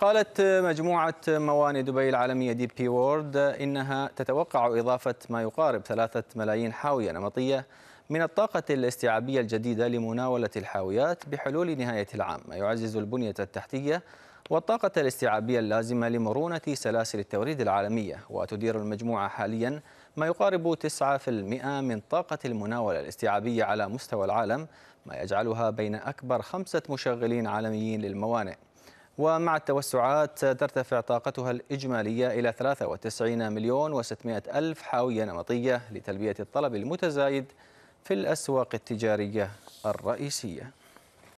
قالت مجموعة موانئ دبي العالمية دي بي وورد إنها تتوقع إضافة ما يقارب ثلاثة ملايين حاوية نمطية من الطاقة الاستيعابية الجديدة لمناولة الحاويات بحلول نهاية العام ما يعزز البنية التحتية والطاقة الاستيعابية اللازمة لمرونة سلاسل التوريد العالمية وتدير المجموعة حاليا ما يقارب 9% من طاقة المناولة الاستيعابية على مستوى العالم ما يجعلها بين أكبر خمسة مشغلين عالميين للموانئ ومع التوسعات ترتفع طاقتها الإجمالية إلى 93 مليون و600 ألف حاوية نمطية لتلبية الطلب المتزايد في الأسواق التجارية الرئيسية